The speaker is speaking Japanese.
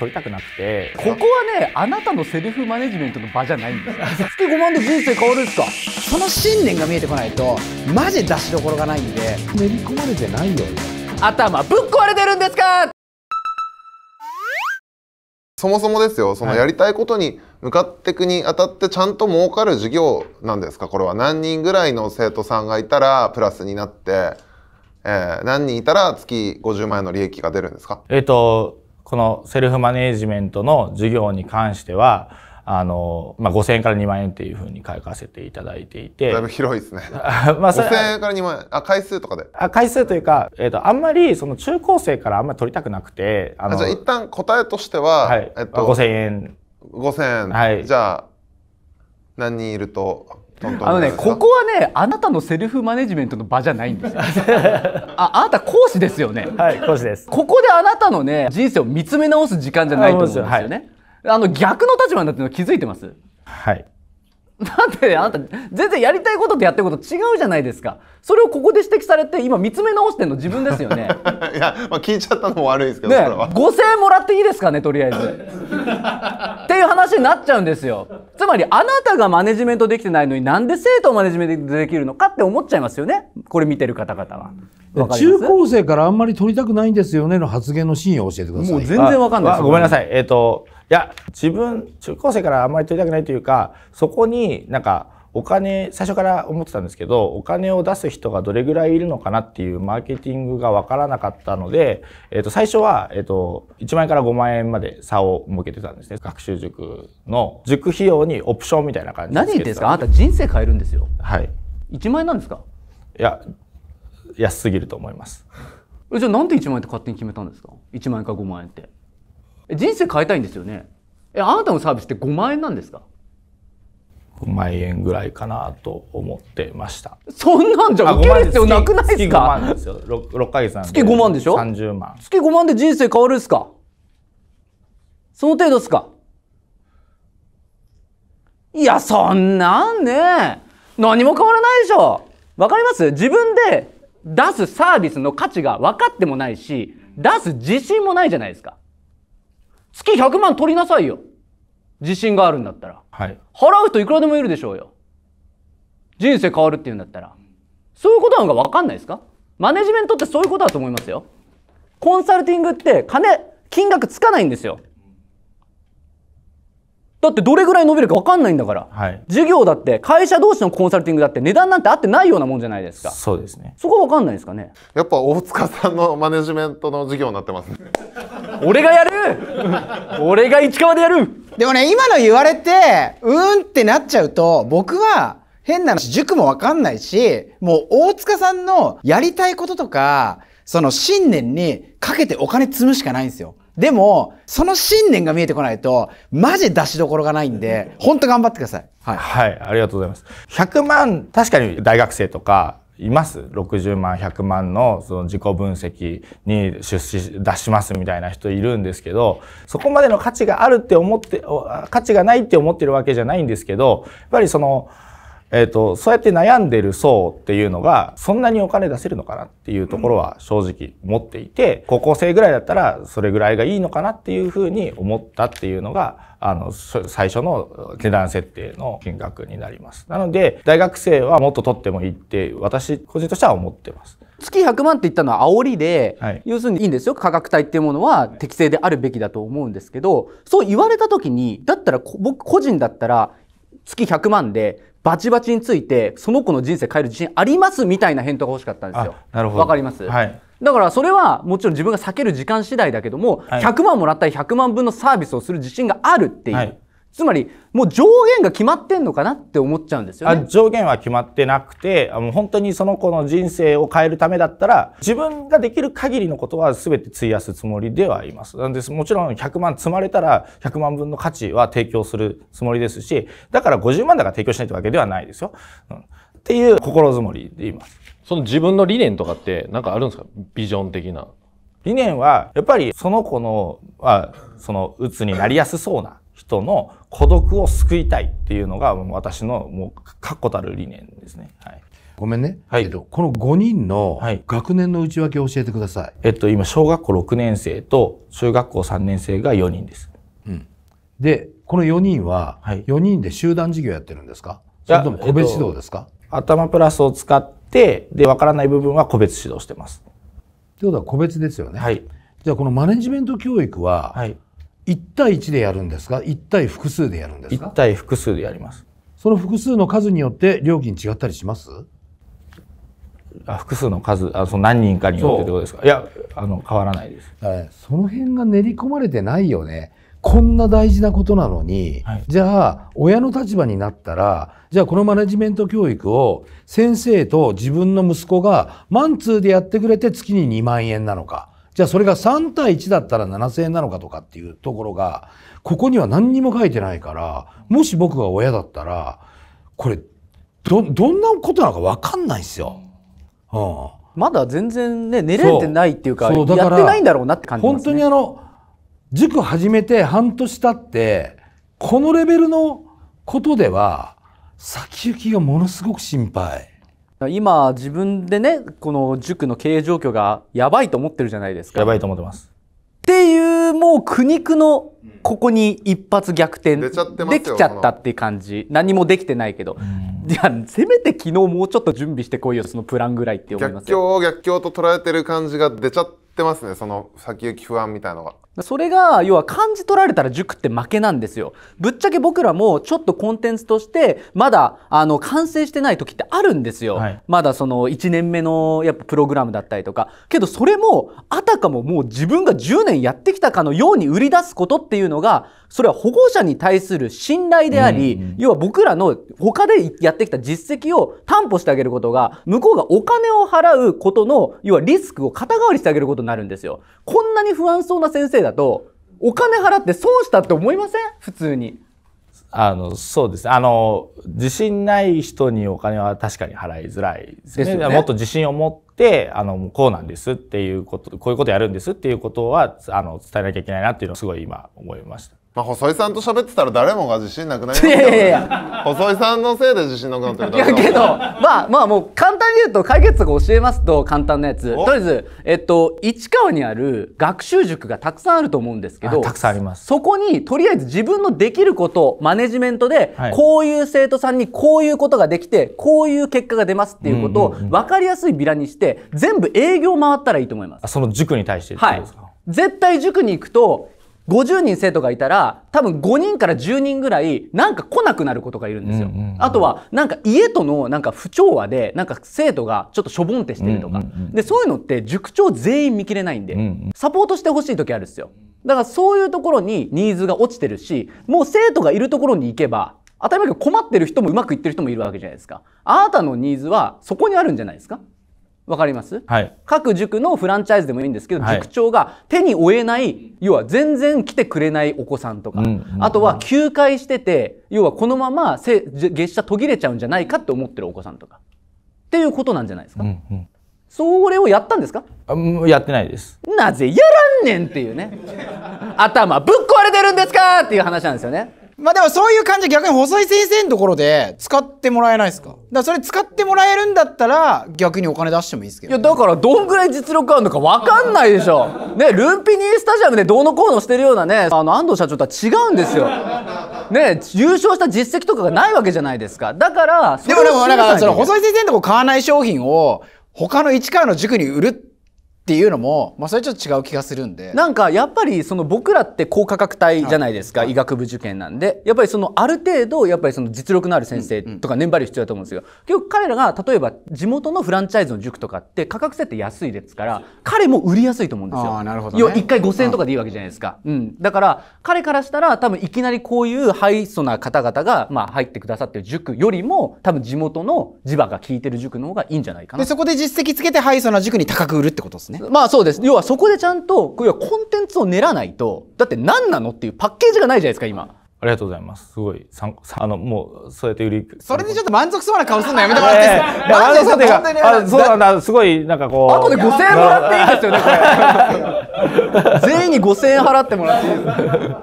取りたくなくてここはねあなたのセルフマネジメントの場じゃないんですよ月5万で人生変わるんですかその信念が見えてこないとマジ出しどころがないんで練り込まれてないよ頭ぶっ壊れてるんですかそもそもですよそのやりたいことに向かっていくにあたってちゃんと儲かる授業なんですかこれは何人ぐらいの生徒さんがいたらプラスになって、えー、何人いたら月50万円の利益が出るんですかえっ、ー、とこのセルフマネージメントの授業に関しては、あのまあ、5,000円から2万円っていうふうに書かせていただいていてだいぶ広いですね まあ、5,000円から2万円あ回数とかであ回数というか、えーと、あんまりその中高生からあんまり取りたくなくてあのじゃあ一旦答えとしては、はいえっと、5,000円5,000円、はい、じゃあ何人いるとあのねここはねあなたのセルフマネジメントの場じゃないんですよ ああなた講師ですよねはい講師ですここであなたのね人生を見つめ直す時間じゃないと思うんですよね、はい、あの逆の立場になってるの気づいてますはいだってあなた全然やりたいこととやってること違うじゃないですかそれをここで指摘されて今見つめ直してんの自分ですよね いや、まあ、聞いちゃったのも悪いですけど、ね、5000円もらっていいですかねとりあえずっていう話になっちゃうんですよつまりあなたがマネジメントできてないのになんで生徒をマネジメントできるのかって思っちゃいますよねこれ見てる方々は。中高生からあんまり取りたくないんですよねの発言の真意を教えてください。もう全然わかんないです、ごめんなさい。えっ、ー、と、や自分中高生からあんまり取りたくないというかそこになんかお金最初から思ってたんですけどお金を出す人がどれぐらいいるのかなっていうマーケティングが分からなかったので、えー、と最初は、えー、と1万円から5万円まで差を設けてたんですね学習塾の塾費用にオプションみたいな感じ何言ってんですかあなた人生変えるんですよはい1万円なんですかいや安すぎると思いますじゃあなんで1万円って勝手に決めたんですか1万円か5万円って人生変えたいんですよね。え、あなたのサービスって5万円なんですか ?5 万円ぐらいかなと思ってました。そんなんじゃ受ける必要なくないですか月5万ですよ。6, 6ヶ月なんで。月5万でしょ ?30 万。月5万で人生変わるっすかその程度っすかいや、そんなんね、何も変わらないでしょ。わかります自分で出すサービスの価値が分かってもないし、出す自信もないじゃないですか。月100万取りなさいよ。自信があるんだったら。はい、払う人いくらでもいるでしょうよ。人生変わるっていうんだったら。そういうことなのか分かんないですかマネジメントってそういうことだと思いますよ。コンサルティングって金、金額つかないんですよ。だってどれぐらい伸びるか分かんないんだから、はい、事業だって会社同士のコンサルティングだって値段なんて合ってないようなもんじゃないですかそうですねそこ分かんないですかねやっぱ大塚さんのマネジメントの事業になってますね俺がやる俺が市川でやるでもね今の言われてうんってなっちゃうと僕は変な話塾もわかんないしもう大塚さんのやりたいこととかその信念にかけてお金積むしかないんですよでもその信念が見えてこないとマジ出しどころがないんで本当頑張ってくださいはい、はい、ありがとうございます100万確かに大学生とかいます60万100万のその自己分析に出資出しますみたいな人いるんですけどそこまでの価値があるって思って価値がないって思ってるわけじゃないんですけどやっぱりその。えっ、ー、と、そうやって悩んでる層っていうのが、そんなにお金出せるのかなっていうところは正直思っていて、高校生ぐらいだったらそれぐらいがいいのかなっていうふうに思ったっていうのが、あの、最初の値段設定の金額になります。なので、大学生はもっと取ってもいいって、私個人としては思ってます。月100万って言ったのは煽りで、はい、要するにいいんですよ価格帯っていうものは適正であるべきだと思うんですけどそう言われた時にだったら僕個人だったら月100万でバチバチについてその子の人生変える自信ありますみたいな返答が欲しかったんですよ。なるほどわかります、はい、だからそれはもちろん自分が避ける時間次第だけども、はい、100万もらったり100万分のサービスをする自信があるっていう。はいつまり、もう上限が決まってんのかなって思っちゃうんですよね。上限は決まってなくて、もう本当にその子の人生を変えるためだったら、自分ができる限りのことは全て費やすつもりではいます。なんです。もちろん100万積まれたら、100万分の価値は提供するつもりですし、だから50万だから提供しないってわけではないですよ。うん、っていう心づもりでいます。その自分の理念とかって何かあるんですかビジョン的な。理念は、やっぱりその子の、は、その、うつになりやすそうな人の孤独を救いたいっていうのが私のもう確固たる理念ですね。はい、ごめんね、はい、えっと、この5人の学年の内訳を教えてください、はい、えっと、今小学校6年生と中学校3年生が4人です。うん、でこの4人は4人で集団授業やってるんですか、それとも個別指導ですか、えっと、頭プラスを使ってで分からない部分は個別指導してます。ということは個別ですよね。はい、じゃあこのマネジメント教育は、はい1対1でやるんですか1対複数でやるんですか1対複数でやりますその複数の数によって料金違ったりしますあ複数の数あその何人かによってどうですかいやあの変わらないです、はい、その辺が練り込まれてないよねこんな大事なことなのに、はい、じゃあ親の立場になったらじゃあこのマネジメント教育を先生と自分の息子がマンツーでやってくれて月に2万円なのかじゃあそれが3対1だったら7,000円なのかとかっていうところがここには何にも書いてないからもし僕が親だったらこれどどんなことなのかわかんないですよ。うんまだ全然ね寝れてないっていうかやってないんだろうなって感じです、ね、本当にあの塾始めて半年経ってこのレベルのことでは先行きがものすごく心配今自分でねこの塾の経営状況がやばいと思ってるじゃないですかやばいと思ってますっていうもう苦肉のここに一発逆転できちゃったっていう感じ何もできてないけど、いやせめて昨日もうちょっと準備してこいよそのプランぐらいって思います逆境を逆境と捉えてる感じが出ちゃってますねその先行き不安みたいのがそれが要は感じ取られたら塾って負けなんですよ。ぶっちゃけ僕らもちょっとコンテンツとしてまだあの完成してない時ってあるんですよ。はい、まだその1年目のやっぱプログラムだったりとか。けどそれもあたかももう自分が10年やってきたかのように売り出すことっていうのがそれは保護者に対する信頼であり、うんうん、要は僕らの他でやってきた実績を担保してあげることが向こうがお金を払うことの要はリスクを肩代わりしてあげることになるんですよ。こんなに不安そうな先生生だと、お金払って損したって思いません普通に。あの、そうです。あの、自信ない人にお金は確かに払いづらいですね。すねもっと自信を持って、あの、こうなんですっていうこと、こういうことやるんですっていうことは、あの、伝えなきゃいけないなっていうのをすごい今思いました。まあ、細井さんと喋ってたら誰もが自信なくなりますね、いやいやいや細井さんのせいで自信なくなってるだけだけどまあまあもう簡単に言うと解決策を教えますと簡単なやつとりあえず、えっと、市川にある学習塾がたくさんあると思うんですけどたくさんありますそこにとりあえず自分のできることマネジメントで、はい、こういう生徒さんにこういうことができてこういう結果が出ますっていうことを分かりやすいビラにして全部営業回ったらいいと思います。その塾に対してはい絶対塾に行くと50人生徒がいたら多分5人から10人ぐらいなんか来なくなることがいるんですよ、うんうんうん、あとはなんか家とのなんか不調和でなんか生徒がちょっとしょぼんってしてるとか、うんうんうん、でそういうのって塾長全員見切れないんで、サポートしてほしい時あるんですよだからそういうところにニーズが落ちてるしもう生徒がいるところに行けば当たり前困ってる人もうまくいってる人もいるわけじゃないですかあなたのニーズはそこにあるんじゃないですかわかります、はい、各塾のフランチャイズでもいいんですけど、はい、塾長が手に負えない要は全然来てくれないお子さんとか、うんうんうん、あとは休会してて要はこのまま月謝途切れちゃうんじゃないかって思ってるお子さんとかっていうことなんじゃないですか、うんうんそれをやったんですかやってないですなぜやらんねんっていうね頭ぶっ壊れてるんですかっていう話なんですよねまあでもそういう感じ逆に細井先生のところで使ってもらえないですかだからそれ使ってもらえるんだったら逆にお金出してもいいですけど、ね、いやだからどんぐらい実力あるのかわかんないでしょねルンピニースタジアムでどうのこうのしてるようなねあの安藤社長とは違うんですよね優勝した実績とかがないわけじゃないですかだからでもでもなんかその細井先生のとこ買わない商品を他の市川の塾に売るってっていうのも、まあ、それちょっと違う気がするんでなんかやっぱりその僕らって高価格帯じゃないですか、はい、医学部受験なんでやっぱりそのある程度やっぱりその実力のある先生とか粘り必要だと思うんですよ、結局彼らが例えば地元のフランチャイズの塾とかって価格設定安いですから彼も売りやすいと思うんですよ。あなるほど、ね、1回5000円とかでいいわけじゃないですか、うん、だから彼からしたら多分いきなりこういうハイソな方々が、まあ、入ってくださってる塾よりも多分地元の地場が効いてる塾の方がいいんじゃないかなでそこで実績つけてハイソな塾に高く売るってことですねまあそうです。要はそこでちゃんと、要はコンテンツを練らないと、だって何なのっていうパッケージがないじゃないですか、今。ありがとうございます。すごい、さん、あの、もう、そうやって売り。それでちょっと満足そうな顔すんのやめてもらっていいですか、満足そううそうなんすごい、なんかこう。後で5000円払っていいですよね、これ。全員に5000円払ってもらっていいですか